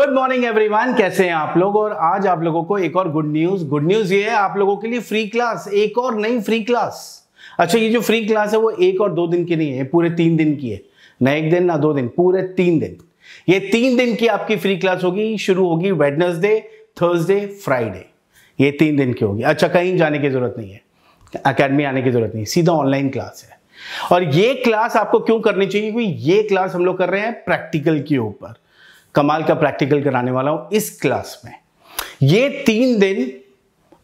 good morning everyone कैसे हैं आप लोग और आज आप लोगों को एक और गुड न्यूज गुड न्यूज ये है आप लोगों के लिए फ्री क्लास एक और नई फ्री क्लास अच्छा ये जो फ्री क्लास है वो एक और दो दिन की नहीं है पूरे तीन दिन की है ना एक दिन ना दो दिन पूरे तीन दिन ये तीन दिन की आपकी फ्री क्लास होगी शुरू होगी वेडनसडे थर्सडे फ्राइडे ये तीन दिन की होगी अच्छा कहीं जाने की जरूरत नहीं है अकेडमी आने की जरूरत नहीं सीधा ऑनलाइन क्लास है और ये क्लास आपको क्यों करनी चाहिए क्योंकि ये क्लास हम लोग कर रहे हैं प्रैक्टिकल के ऊपर कमाल का प्रैक्टिकल कराने वाला हूं इस क्लास में ये तीन दिन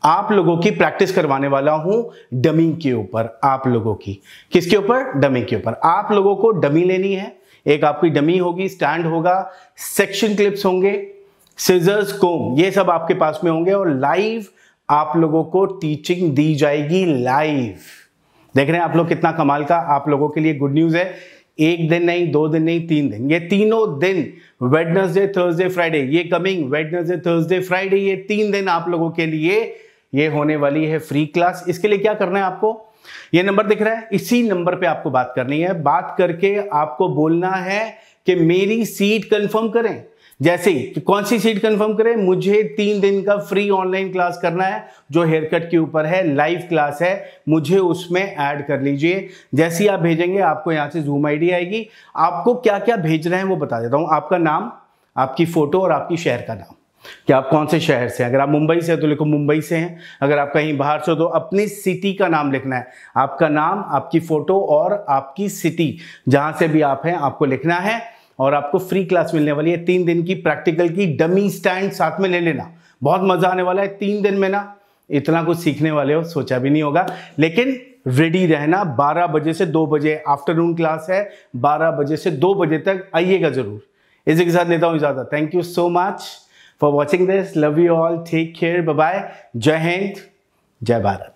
आप लोगों की प्रैक्टिस करवाने वाला हूं डमी के ऊपर आप लोगों की किसके ऊपर डमी के ऊपर आप लोगों को डमी लेनी है एक आपकी डमी होगी स्टैंड होगा सेक्शन क्लिप्स होंगे सीजर्स कोम ये सब आपके पास में होंगे और लाइव आप लोगों को टीचिंग दी जाएगी लाइव देख रहे हैं आप लोग कितना कमाल का आप लोगों के लिए गुड न्यूज है एक दिन नहीं दो दिन नहीं तीन दिन ये तीनों दिन वेडनेसडे थर्सडे फ्राइडे ये कमिंग वेडनेसडे थर्सडे फ्राइडे ये तीन दिन आप लोगों के लिए ये होने वाली है फ्री क्लास इसके लिए क्या करना है आपको ये नंबर दिख रहा है इसी नंबर पे आपको बात करनी है बात करके आपको बोलना है कि मेरी सीट कंफर्म करें जैसे ही तो कौन सी सीट कंफर्म करें मुझे तीन दिन का फ्री ऑनलाइन क्लास करना है जो हेयर कट के ऊपर है लाइव क्लास है मुझे उसमें ऐड कर लीजिए जैसे ही आप भेजेंगे आपको यहाँ से जूम आईडी आएगी आपको क्या क्या भेजना है वो बता देता हूँ आपका नाम आपकी फ़ोटो और आपकी शहर का नाम कि आप कौन से शहर से हैं अगर आप मुंबई से हैं तो लिखो मुंबई से हैं अगर आप कहीं बाहर से हो तो अपनी सिटी का नाम लिखना है आपका नाम आपकी फ़ोटो और आपकी सिटी जहां से भी आप हैं आपको लिखना है और आपको फ्री क्लास मिलने वाली है तीन दिन की प्रैक्टिकल की डमी स्टैंड साथ में ले लेना बहुत मज़ा आने वाला है तीन दिन में ना इतना कुछ सीखने वाले हो सोचा भी नहीं होगा लेकिन रेडी रहना 12 बजे से 2 बजे आफ्टरनून क्लास है 12 बजे से 2 बजे तक आइएगा ज़रूर इसी के साथ लेता हूँ इजाज़त thank you so much for watching this love you all take care bye जय हिंद जय भारत